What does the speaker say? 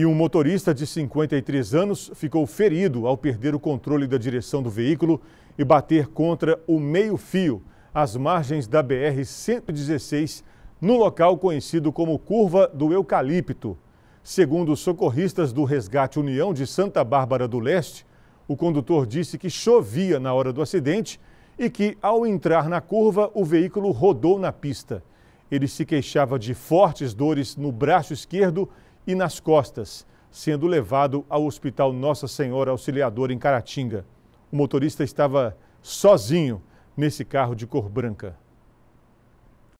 e um motorista de 53 anos ficou ferido ao perder o controle da direção do veículo e bater contra o meio-fio às margens da BR-116, no local conhecido como Curva do Eucalipto. Segundo os socorristas do Resgate União de Santa Bárbara do Leste, o condutor disse que chovia na hora do acidente e que, ao entrar na curva, o veículo rodou na pista. Ele se queixava de fortes dores no braço esquerdo e nas costas, sendo levado ao Hospital Nossa Senhora Auxiliadora em Caratinga. O motorista estava sozinho nesse carro de cor branca.